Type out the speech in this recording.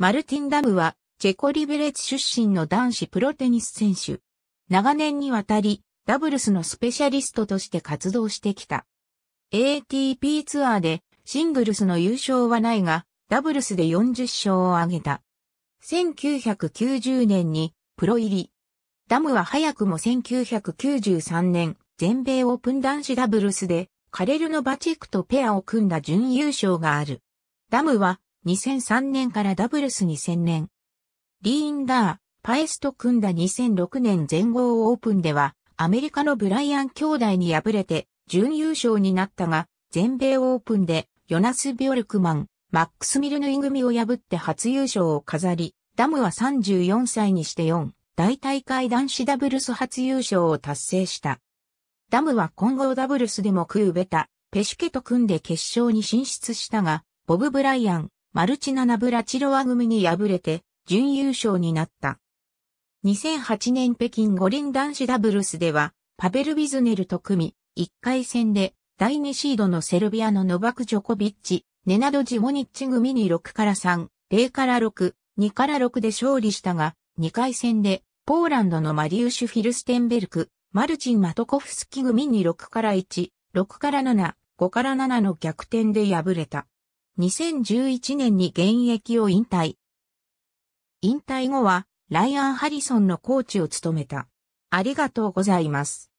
マルティン・ダムは、チェコリベレッツ出身の男子プロテニス選手。長年にわたり、ダブルスのスペシャリストとして活動してきた。ATP ツアーで、シングルスの優勝はないが、ダブルスで40勝を挙げた。1990年に、プロ入り。ダムは早くも1993年、全米オープン男子ダブルスで、カレルのバチェクとペアを組んだ準優勝がある。ダムは2003年からダブルスに専念。リーンダー、パエスと組んだ2006年全豪オープンでは、アメリカのブライアン兄弟に敗れて、準優勝になったが、全米オープンで、ヨナス・ビョルクマン、マックス・ミルヌイ組を破って初優勝を飾り、ダムは34歳にして4、大大会男子ダブルス初優勝を達成した。ダムは混合ダブルスでもクーベタ、ペシュケと組んで決勝に進出したが、ボブ・ブライアン、マルチナ・ナブラチロワ組に敗れて準優勝になった。2008年北京五輪男子ダブルスでは、パベル・ビズネルと組み、1回戦で第2シードのセルビアのノバク・ジョコビッチ、ネナド・ジモニッチ組に6から3、0から6、2から6で勝利したが、2回戦でポーランドのマリウシュ・フィルステンベルク、マルチン・マトコフスキ組に6から1、6から7、5から7の逆転で敗れた。2011年に現役を引退。引退後は、ライアン・ハリソンのコーチを務めた。ありがとうございます。